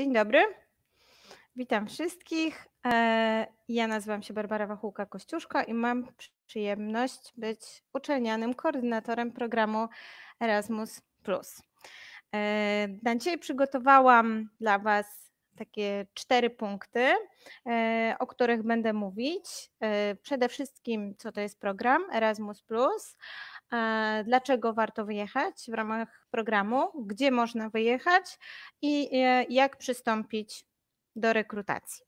Dzień dobry. Witam wszystkich. E, ja nazywam się Barbara Wachułka-Kościuszko i mam przyjemność być uczelnianym koordynatorem programu Erasmus. E, na dzisiaj przygotowałam dla Was takie cztery punkty, e, o których będę mówić. Przede wszystkim, co to jest program Erasmus dlaczego warto wyjechać w ramach programu, gdzie można wyjechać i e, jak przystąpić do rekrutacji.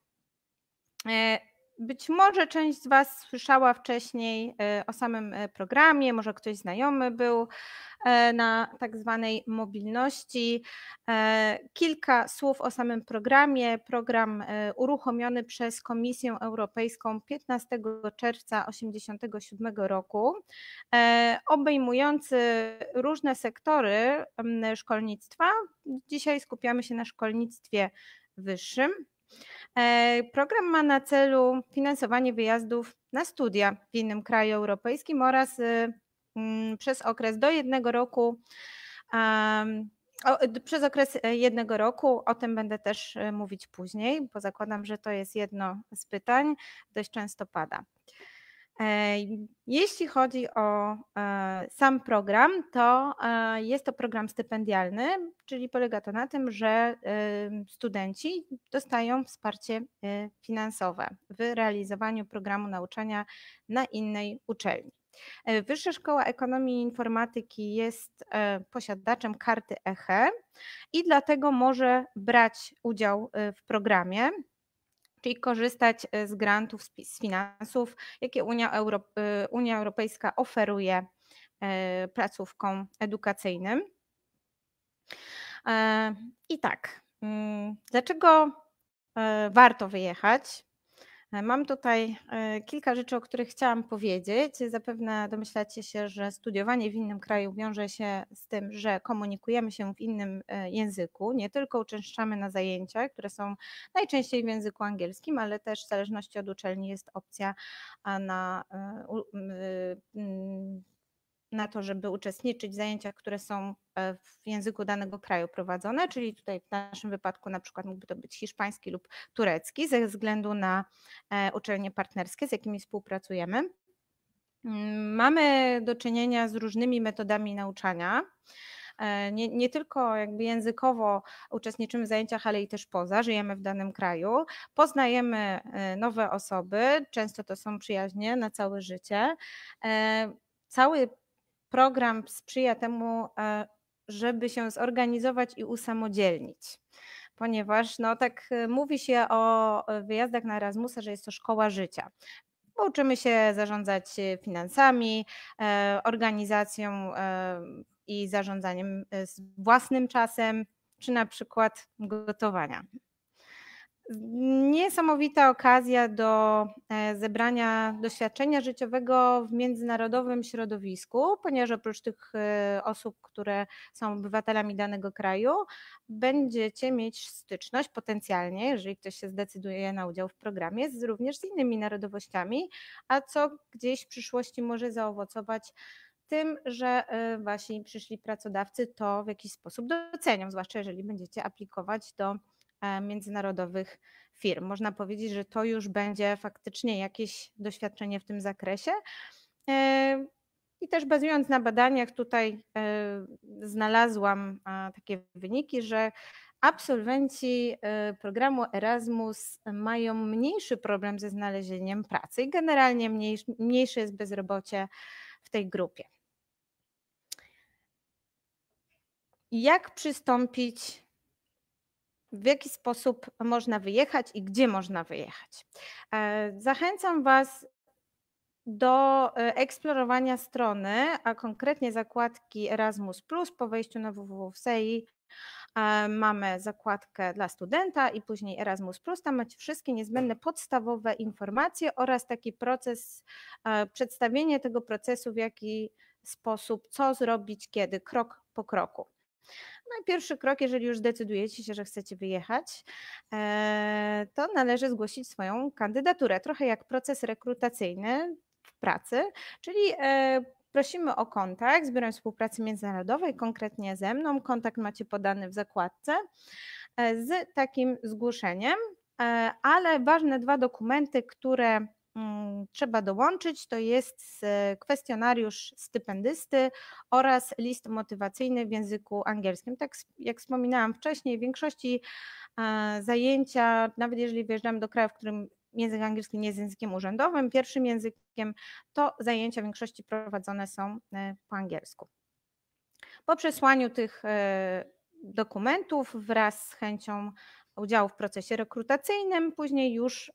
E, być może część z Was słyszała wcześniej e, o samym e, programie, może ktoś znajomy był e, na tak zwanej mobilności. Kilka słów o samym programie. Program uruchomiony przez Komisję Europejską 15 czerwca 1987 roku, obejmujący różne sektory szkolnictwa. Dzisiaj skupiamy się na szkolnictwie wyższym. E, program ma na celu finansowanie wyjazdów na studia w innym kraju europejskim oraz y, mm, przez okres do jednego roku. Przez okres e, jednego roku, o tym będę też e, mówić później, bo zakładam, że to jest jedno z pytań, dość często pada. E, jeśli chodzi o e, sam program, to e, jest to program stypendialny, czyli polega to na tym, że studenci dostają wsparcie finansowe w realizowaniu programu nauczania na innej uczelni. Wyższa Szkoła Ekonomii i Informatyki jest posiadaczem karty EHE i dlatego może brać udział w programie czyli korzystać e, z grantów, z finansów, jakie Unia, Euro, e, Unia Europejska oferuje e, placówkom edukacyjnym. I tak, mm, dlaczego warto wyjechać? Mam tutaj e, kilka rzeczy, o których chciałam powiedzieć. Zapewne domyślacie się, że studiowanie w innym kraju wiąże się z tym, że komunikujemy się w innym e, języku. Nie tylko uczęszczamy na zajęcia, które są najczęściej w języku angielskim, ale też w zależności od uczelni jest opcja na e, na to, żeby uczestniczyć w zajęciach, które są e, w języku danego kraju prowadzone, czyli tutaj w naszym wypadku na przykład mógłby to być hiszpański lub turecki, ze względu na e, uczelnie partnerskie, z jakimi współpracujemy. Mm, mamy do czynienia z różnymi metodami nauczania. E, nie, nie, tylko jakby językowo uczestniczymy w zajęciach, ale i też poza, żyjemy w danym kraju, poznajemy nowe osoby, często to są przyjaźnie na całe życie. Cały program sprzyja temu, e, żeby się zorganizować i usamodzielnić. Ponieważ no, tak e, mówi się o e, wyjazdach na Erasmusa, że jest to szkoła życia. Uczymy się zarządzać finansami, organizacją i zarządzaniem własnym czasem, czy na przykład gotowania. Niesamowita okazja do e, zebrania doświadczenia życiowego w międzynarodowym środowisku, ponieważ oprócz tych e, osób, które są obywatelami danego kraju, będziecie mieć styczność potencjalnie, jeżeli ktoś się zdecyduje na udział w programie, z, również z innymi narodowościami, a co gdzieś w przyszłości może zaowocować tym, że e, wasi przyszli pracodawcy to w jakiś sposób docenią, zwłaszcza jeżeli będziecie aplikować do E, międzynarodowych firm. Można powiedzieć, że to już będzie faktycznie jakieś doświadczenie w tym zakresie. E, I też bazując na badaniach, tutaj e, znalazłam takie wyniki, że absolwenci programu Erasmus mają mniejszy problem ze znalezieniem pracy i generalnie mniejsze jest bezrobocie w tej grupie. Jak przystąpić w jaki sposób można wyjechać i gdzie można wyjechać. E, zachęcam Was do e, eksplorowania strony, a konkretnie zakładki Erasmus. Po wejściu na www.sei e, mamy zakładkę dla studenta i później Erasmus. Tam macie wszystkie niezbędne podstawowe informacje oraz taki proces, przedstawienie tego procesu, w jaki sposób, co zrobić, kiedy, krok po kroku. No i pierwszy krok, jeżeli już decydujecie się, że chcecie wyjechać, e, to należy zgłosić swoją kandydaturę. Trochę jak proces rekrutacyjny w pracy, czyli e, prosimy o kontakt z Biurem Współpracy Międzynarodowej, konkretnie ze mną. Kontakt macie podany w zakładce e, z takim zgłoszeniem, ale ważne dwa dokumenty, które Mm, trzeba dołączyć, to jest e, kwestionariusz stypendysty oraz list motywacyjny w języku angielskim. Tak jak wspominałam wcześniej, w większości e, zajęcia, nawet jeżeli wyjeżdżamy do kraju, w którym język angielski nie jest językiem urzędowym, pierwszym językiem, to zajęcia w większości prowadzone są e, po angielsku. Po przesłaniu tych dokumentów wraz z chęcią udziału w procesie rekrutacyjnym, później już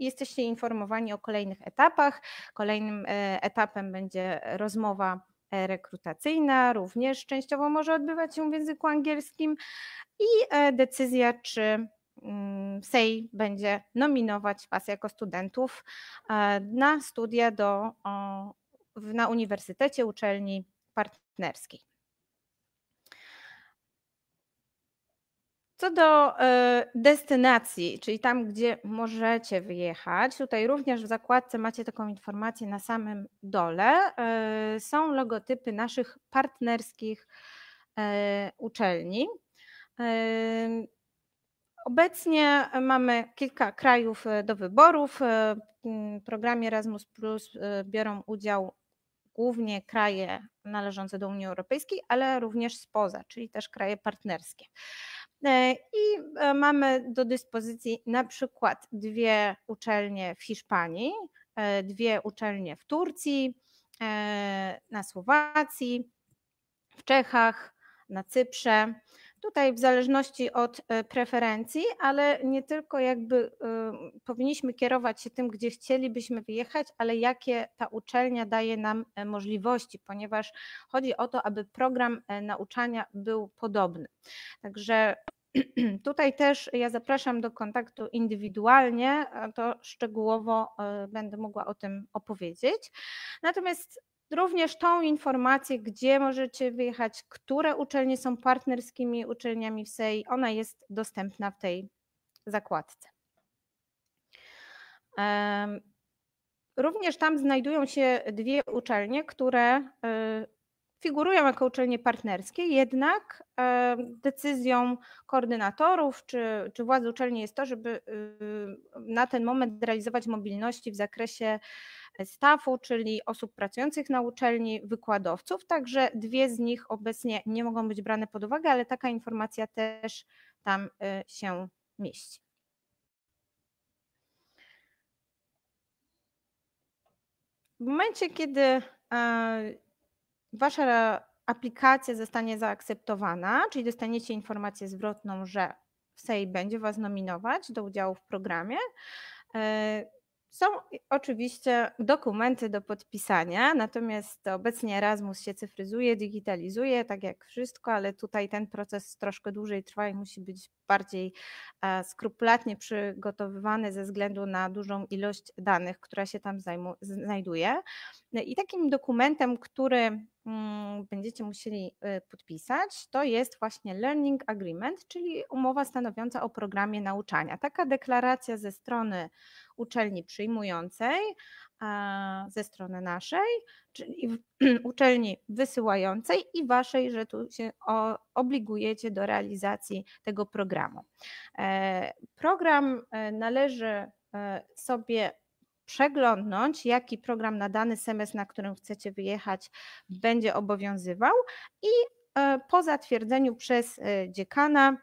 jesteście informowani o kolejnych etapach. Kolejnym e, etapem będzie rozmowa e, rekrutacyjna, również częściowo może odbywać się w języku angielskim i e, decyzja, czy mm, SEI będzie nominować Was jako studentów na studia do, na uniwersytecie uczelni partnerskiej. Co do e, destynacji, czyli tam, gdzie możecie wyjechać, tutaj również w zakładce macie taką informację na samym dole. E, są logotypy naszych partnerskich e, uczelni. Obecnie mamy kilka krajów do wyborów. W programie Erasmus Plus biorą udział głównie kraje należące do Unii Europejskiej, ale również spoza, czyli też kraje partnerskie. E, I e, mamy do dyspozycji na przykład dwie uczelnie w Hiszpanii, e, dwie uczelnie w Turcji, na Słowacji, w Czechach, na Cyprze. Tutaj w zależności od e, preferencji, ale nie tylko jakby e, powinniśmy kierować się tym, gdzie chcielibyśmy wyjechać, ale jakie ta uczelnia daje nam e, możliwości, ponieważ chodzi o to, aby program nauczania był podobny. Także Tutaj też ja zapraszam do kontaktu indywidualnie, to szczegółowo będę mogła o tym opowiedzieć. Natomiast również tą informację, gdzie możecie wyjechać, które uczelnie są partnerskimi uczelniami w SEI. Ona jest dostępna w tej zakładce. Również tam znajdują się dwie uczelnie, które y, figurują jako uczelnie partnerskie, jednak decyzją koordynatorów czy, czy władz uczelni jest to, żeby y, na ten moment realizować mobilności w zakresie staffu, czyli osób pracujących na uczelni, wykładowców, także dwie z nich obecnie nie mogą być brane pod uwagę, ale taka informacja też tam y, się mieści. W momencie, kiedy e, wasza aplikacja zostanie zaakceptowana, czyli dostaniecie informację zwrotną, że SEI będzie was nominować do udziału w programie, e, są oczywiście dokumenty do podpisania, natomiast obecnie Erasmus się cyfryzuje, digitalizuje, tak jak wszystko, ale tutaj ten proces troszkę dłużej trwa i musi być bardziej e, skrupulatnie przygotowywany ze względu na dużą ilość danych, która się tam znajduje. No I takim dokumentem, który mm, będziecie musieli y, podpisać, to jest właśnie Learning Agreement, czyli umowa stanowiąca o programie nauczania. Taka deklaracja ze strony uczelni przyjmującej, ze strony naszej, czyli uczelni wysyłającej i waszej, że tu się obligujecie do realizacji tego programu. E, program e, należy e, sobie przeglądnąć, jaki program na dany semestr, na którym chcecie wyjechać, będzie obowiązywał i e, po zatwierdzeniu przez e, dziekana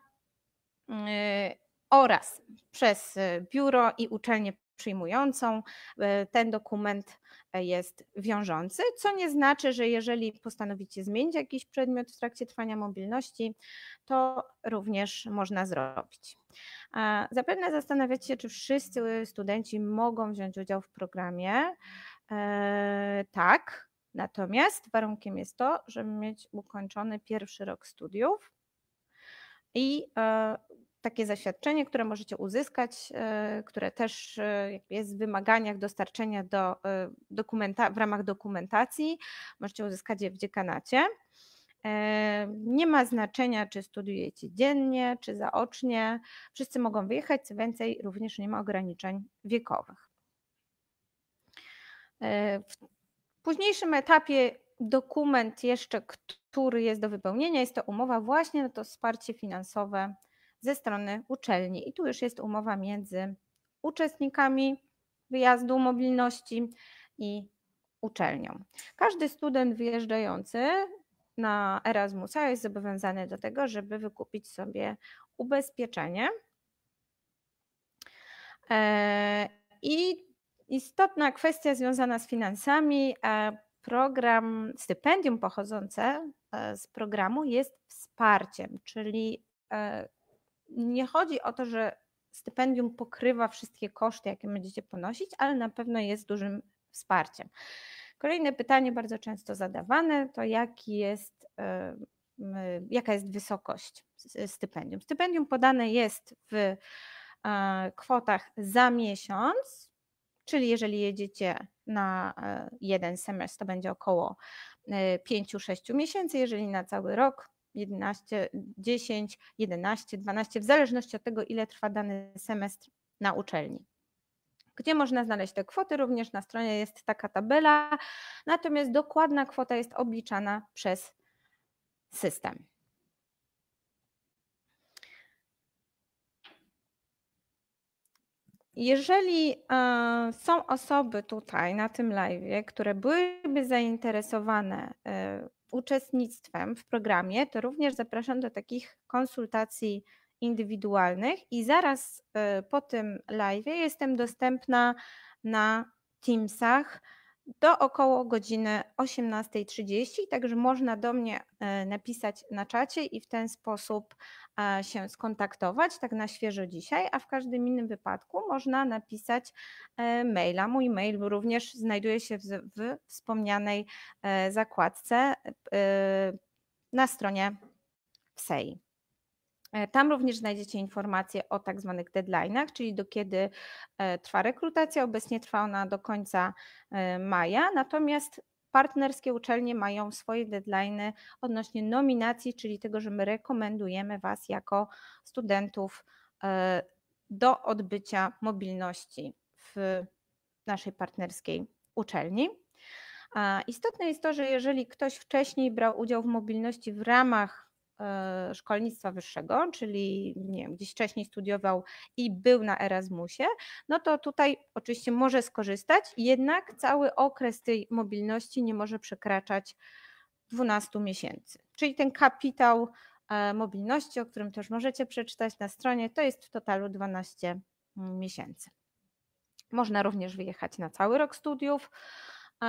e, oraz przez biuro i uczelnię przyjmującą ten dokument jest wiążący, co nie znaczy, że jeżeli postanowicie zmienić jakiś przedmiot w trakcie trwania mobilności, to również można zrobić. Zapewne zastanawiacie się, czy wszyscy studenci mogą wziąć udział w programie. E, tak, natomiast warunkiem jest to, żeby mieć ukończony pierwszy rok studiów i e, takie zaświadczenie, które możecie uzyskać, e, które też e, jest w wymaganiach dostarczenia do e, dokumenta, w ramach dokumentacji. Możecie uzyskać je w dziekanacie. Nie ma znaczenia, czy studiujecie dziennie, czy zaocznie. Wszyscy mogą wyjechać, co więcej, również nie ma ograniczeń wiekowych. W późniejszym etapie dokument jeszcze, który jest do wypełnienia, jest to umowa właśnie na to wsparcie finansowe ze strony uczelni. I tu już jest umowa między uczestnikami wyjazdu mobilności i uczelnią. Każdy student wyjeżdżający na Erasmusa jest zobowiązany do tego, żeby wykupić sobie ubezpieczenie. E, I istotna kwestia związana z finansami. E, program, stypendium pochodzące e, z programu jest wsparciem, czyli nie chodzi o to, że stypendium pokrywa wszystkie koszty, jakie będziecie ponosić, ale na pewno jest dużym wsparciem. Kolejne pytanie, bardzo często zadawane, to jaki jest, y, jaka jest wysokość y, stypendium? Stypendium podane jest w e, kwotach za miesiąc, czyli jeżeli jedziecie na e, jeden semestr, to będzie około 5-6 e, miesięcy, jeżeli na cały rok, 11, 10, 11, 12, w zależności od tego, ile trwa dany semestr na uczelni. Gdzie można znaleźć te kwoty? Również na stronie jest taka tabela, natomiast dokładna kwota jest obliczana przez system. Jeżeli e, są osoby tutaj na tym live, które byłyby zainteresowane e, uczestnictwem w programie, to również zapraszam do takich konsultacji indywidualnych i zaraz y, po tym live jestem dostępna na Teamsach do około godziny 18.30, także można do mnie e, napisać na czacie i w ten sposób e, się skontaktować, tak na świeżo dzisiaj, a w każdym innym wypadku można napisać e, maila. Mój mail również znajduje się w wspomnianej zakładce na stronie Sei. E, tam również znajdziecie informacje o tak zwanych deadline'ach, czyli do kiedy e, trwa rekrutacja. Obecnie trwa ona do końca e, maja, natomiast partnerskie uczelnie mają swoje deadline'y odnośnie nominacji, czyli tego, że my rekomendujemy Was jako studentów do odbycia mobilności w naszej partnerskiej uczelni. Istotne jest to, że jeżeli ktoś wcześniej brał udział w mobilności w ramach E, szkolnictwa wyższego, czyli nie wiem, gdzieś wcześniej studiował i był na Erasmusie, no to tutaj oczywiście może skorzystać, jednak cały okres tej mobilności nie może przekraczać 12 miesięcy. Czyli ten kapitał e, mobilności, o którym też możecie przeczytać na stronie, to jest w totalu 12 miesięcy. Można również wyjechać na cały rok studiów. E,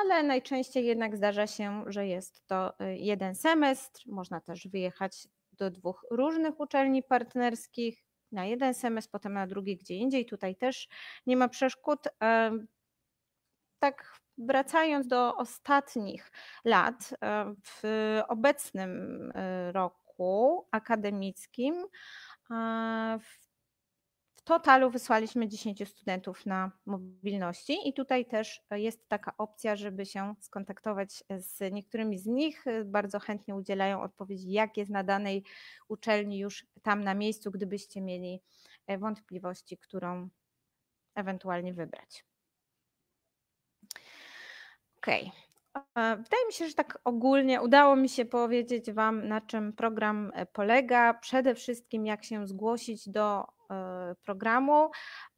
ale najczęściej jednak zdarza się, że jest to y, jeden semestr. Można też wyjechać do dwóch różnych uczelni partnerskich, na jeden semestr, potem na drugi gdzie indziej. Tutaj też nie ma przeszkód. E, tak wracając do ostatnich lat, e, w obecnym y, roku akademickim w w totalu wysłaliśmy 10 studentów na mobilności i tutaj też jest taka opcja, żeby się skontaktować z niektórymi z nich. Bardzo chętnie udzielają odpowiedzi, jak jest na danej uczelni już tam na miejscu, gdybyście mieli e, wątpliwości, którą ewentualnie wybrać. OK. Wydaje mi się, że tak ogólnie udało mi się powiedzieć Wam, na czym program e, polega. Przede wszystkim, jak się zgłosić do E, programu.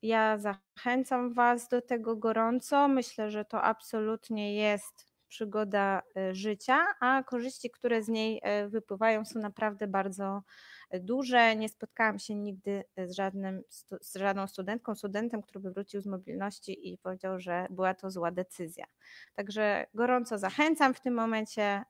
Ja zachęcam Was do tego gorąco. Myślę, że to absolutnie jest przygoda e, życia, a korzyści, które z niej e, wypływają, są naprawdę bardzo duże. Nie spotkałam się nigdy z, żadnym, z żadną studentką, studentem, który wrócił z mobilności i powiedział, że była to zła decyzja. Także gorąco zachęcam w tym momencie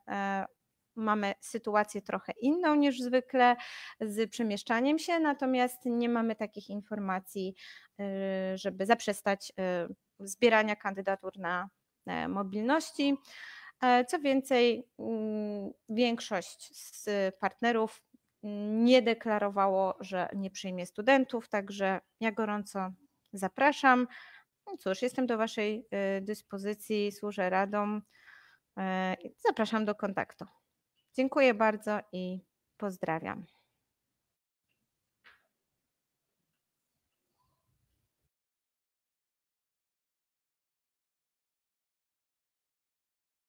mamy sytuację trochę inną niż zwykle z przemieszczaniem się, natomiast nie mamy takich informacji, y, żeby zaprzestać y, zbierania kandydatur na e, mobilności. E, co więcej, mm, większość z partnerów nie deklarowało, że nie przyjmie studentów, także ja gorąco zapraszam. No cóż, jestem do Waszej y, dyspozycji, służę radom. Zapraszam do kontaktu. Dziękuję bardzo i pozdrawiam.